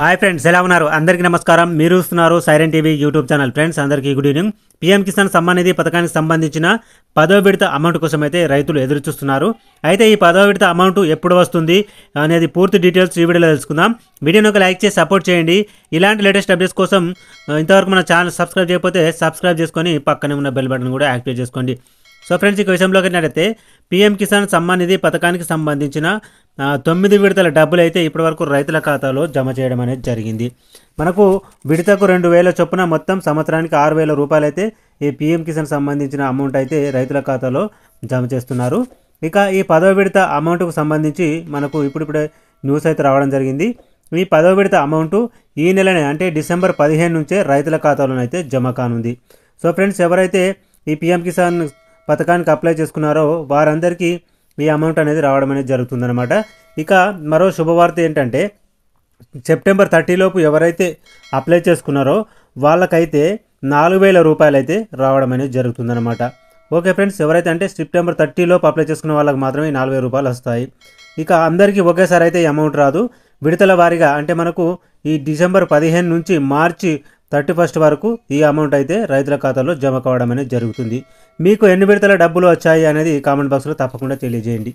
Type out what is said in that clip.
hi friends ఎలా ఉన్నారు అందరికీ నమస్కారం మీరు చూస్తున్నారు siren TV YouTube channel friends అందరికీ good evening PM Kisan Samman Nidhi పథకానికి సంబంధించిన పదో విడత అమౌంట్ కోసం అయితే రైతులు ఎదురు చూస్తున్నారు అయితే ఈ పదో విడత అమౌంట్ ఎప్పుడు వస్తుంది అనేది పూర్తి డీటెయిల్స్ ఈ వీడియోలో తెలుసుకుందాం వీడియోని ఒక లైక్ చేసి సపోర్ట్ చేయండి ఇలాంటి లేటెస్ట్ అప్డేట్స్ కోసం ఇంతవరకు మన ఛానల్ సబ్స్క్రైబ్ చేయకపోతే సబ్స్క్రైబ్ చేసుకొని పక్కనే ఉన్న బెల్ బటన్ కూడా యాక్టివేట్ చేసుకోండి సో ఫ్రెండ్స్ ఈ విషయంలోకి వెళ్ళినట్టయితే పీఎం కిసాన్ సమ్మాన్ నిధి పథకానికి సంబంధించిన తొమ్మిది విడతల డబ్బులు అయితే ఇప్పటివరకు రైతుల ఖాతాలో జమ చేయడం అనేది జరిగింది మనకు విడతకు రెండు వేల చొప్పున మొత్తం సంవత్సరానికి ఆరు వేల రూపాయలు అయితే ఈ పీఎం కిసాన్ సంబంధించిన అమౌంట్ అయితే రైతుల ఖాతాలో జమ చేస్తున్నారు ఇక ఈ పదవ విడత అమౌంట్కు సంబంధించి మనకు ఇప్పుడిప్పుడే న్యూస్ అయితే రావడం జరిగింది ఈ పదవ విడత అమౌంట్ ఈ నెలనే అంటే డిసెంబర్ పదిహేను నుంచే రైతుల ఖాతాలోనైతే జమ కానుంది సో ఫ్రెండ్స్ ఎవరైతే ఈ పీఎం కిసాన్ పథకానికి అప్లై చేసుకున్నారో వారందరికీ ఈ అమౌంట్ అనేది రావడం అనేది జరుగుతుందనమాట ఇక మరో శుభవార్త ఏంటంటే సెప్టెంబర్ థర్టీలోపు ఎవరైతే అప్లై చేసుకున్నారో వాళ్ళకైతే నాలుగు వేల రూపాయలు అయితే రావడం అనేది జరుగుతుందనమాట ఓకే ఫ్రెండ్స్ ఎవరైతే అంటే సెప్టెంబర్ థర్టీలోపు అప్లై చేసుకున్న వాళ్ళకి మాత్రమే నాలుగు వేల రూపాయలు వస్తాయి ఇక అందరికీ ఒకేసారి అయితే అమౌంట్ రాదు విడతల వారీగా అంటే మనకు ఈ డిసెంబర్ పదిహేను నుంచి మార్చి థర్టీ ఫస్ట్ వరకు ఈ అమౌంట్ అయితే రైతుల ఖాతాలో జమ కావడం అనేది జరుగుతుంది మీకు ఎన్ని విడతల డబ్బులు వచ్చాయి అనేది కామెంట్ బాక్స్లో తప్పకుండా తెలియజేయండి